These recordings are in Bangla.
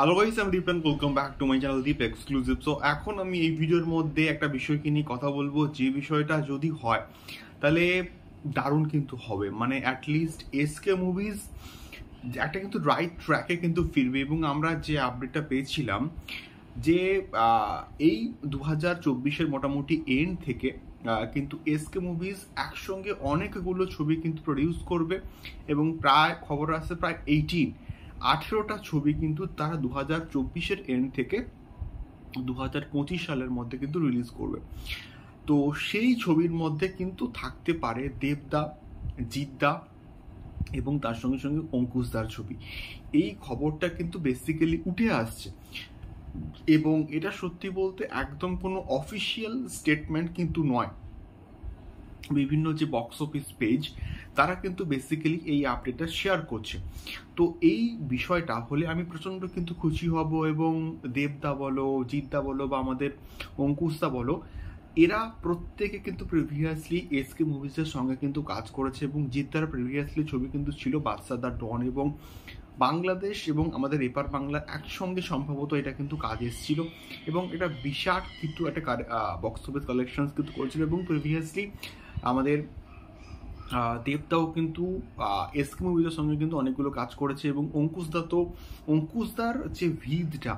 হ্যালো গাইস আমি Deep and welcome back to my channel Deep exclusive so এখন আমি এই ভিডিওর মধ্যে একটা বিষয়কে নিয়ে কথা বলবো যে বিষয়টা যদি হয় তাহলে দারুণ কিন্তু হবে মানে অ্যাটলিস্ট এসকে মুভিজ একটা কিন্তু রাইট ট্র্যাকে কিন্তু ফিরবে এবং আমরা যে আপডেটটা পেয়েছিলাম যে এই দু হাজার চব্বিশের মোটামুটি এন্ড থেকে কিন্তু এসকে মুভিজ একসঙ্গে অনেকগুলো ছবি কিন্তু প্রডিউস করবে এবং প্রায় খবর আসছে প্রায় এইটিন আঠেরোটা ছবি কিন্তু তারা দু হাজার চব্বিশের এন্ড থেকে দু হাজার পঁচিশ সালের মধ্যে কিন্তু রিলিজ করবে তো সেই ছবির মধ্যে কিন্তু থাকতে পারে দেবদা জিদ্দা এবং তার সঙ্গে সঙ্গে অঙ্কুশদার ছবি এই খবরটা কিন্তু বেসিক্যালি উঠে আসছে এবং এটা সত্যি বলতে একদম কোনো অফিসিয়াল স্টেটমেন্ট কিন্তু নয় বিভিন্ন যে বক্স অফিস পেজ তারা কিন্তু বেসিক্যালি এই আপডেটটা শেয়ার করছে তো এই বিষয়টা হলে আমি প্রচণ্ড কিন্তু খুশি হব এবং দেবদা বলো জিদ্দা বলো বা আমাদের অঙ্কুশদা বলো এরা প্রত্যেকে কিন্তু প্রিভিয়াসলি এসকে মুভিজের সঙ্গে কিন্তু কাজ করেছে এবং জিদ্দার প্রিভিয়াসলি ছবি কিন্তু ছিল বাদশা দা ডন এবং বাংলাদেশ এবং আমাদের এপার বাংলা একসঙ্গে সম্ভবত এটা কিন্তু কাজ এসেছিল এবং এটা বিশাল কিন্তু একটা বক্স অফিস কালেকশন কিন্তু করেছিল এবং প্রিভিয়াসলি আমাদের দেবদাও কিন্তু এসকে মুভিদের সঙ্গে কিন্তু অনেকগুলো কাজ করেছে এবং অঙ্কুশদা তো অঙ্কুশ দার যে ভিদটা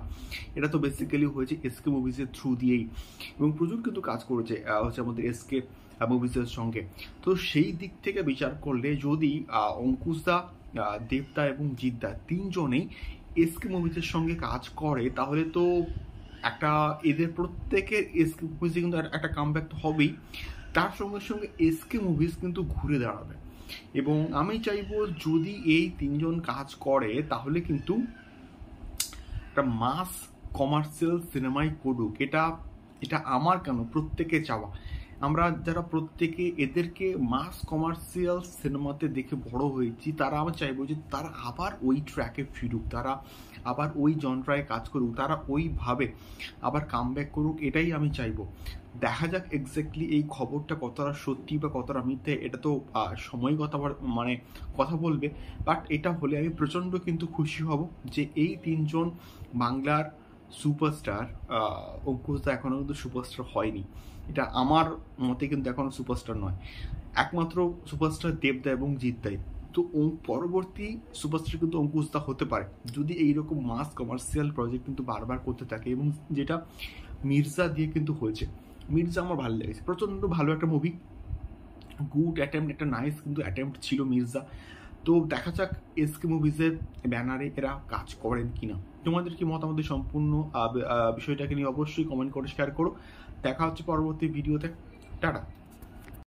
এটা তো বেসিক্যালি হয়েছে এসকে মুভিজের থ্রু দিয়েই এবং প্রচুর কিন্তু কাজ করেছে হচ্ছে আমাদের এসকে মুভিজের সঙ্গে তো সেই দিক থেকে বিচার করলে যদি অঙ্কুশ দা দেবদা এবং জিদ্দা তিনজনেই এসকে মুভিজের সঙ্গে কাজ করে তাহলে তো একটা এদের প্রত্যেকের এসকে মুভিজে কিন্তু একটা কামব্যাক তো হবেই তার সঙ্গে সঙ্গে এসকে মুভিজ কিন্তু ঘুরে দাঁড়াবে এবং আমি চাইবো যদি এই তিনজন কাজ করে তাহলে কিন্তু একটা মাস কমার্শিয়াল সিনেমাই করুক এটা এটা আমার কেন প্রত্যেকে চাওয়া আমরা যারা প্রত্যেকে এদেরকে মাস কমার্শিয়াল সিনেমাতে দেখে বড় হয়েছি তারা আমার চাইবো যে তারা আবার ওই ট্র্যাকে ফিরুক তারা আবার ওই যন্ত্রায় কাজ করুক তারা ওইভাবে আবার ব্যাক করুক এটাই আমি চাইবো দেখা যাক এক্স্যাক্টলি এই খবরটা কতটা সত্যি বা কতটা মিথ্যে এটা তো সময় কথা মানে কথা বলবে বাট এটা হলে আমি প্রচণ্ড কিন্তু খুশি হব যে এই তিনজন বাংলার সুপারস্টার অঙ্কুশ দা এখনও কিন্তু সুপারস্টার হয়নি এটা আমার মতে কিন্তু এখনও সুপারস্টার নয় একমাত্র সুপারস্টার দেবদা এবং জিতদাই তো পরবর্তী সুপারস্টার কিন্তু অঙ্কুশ দা হতে পারে যদি এইরকম মাস কমার্শিয়াল প্রজেক্ট কিন্তু বারবার করতে থাকে এবং যেটা মির্জা দিয়ে কিন্তু হয়েছে মির্জা আমার ভালো লেগেছে প্রচণ্ড ভালো একটা মুভি গুড অ্যাটেম্পট একটা নাইস কিন্তু অ্যাটেম্পট ছিল মির্জা তো দেখা যাক এসকে মুভিজের ব্যানারে এরা কাজ করেন কিনা তোমাদের কি মতামত সম্পূর্ণ বিষয়টাকে নিয়ে অবশ্যই কমেন্ট করে শেয়ার করো দেখা হচ্ছে পরবর্তী ভিডিওতে টাটা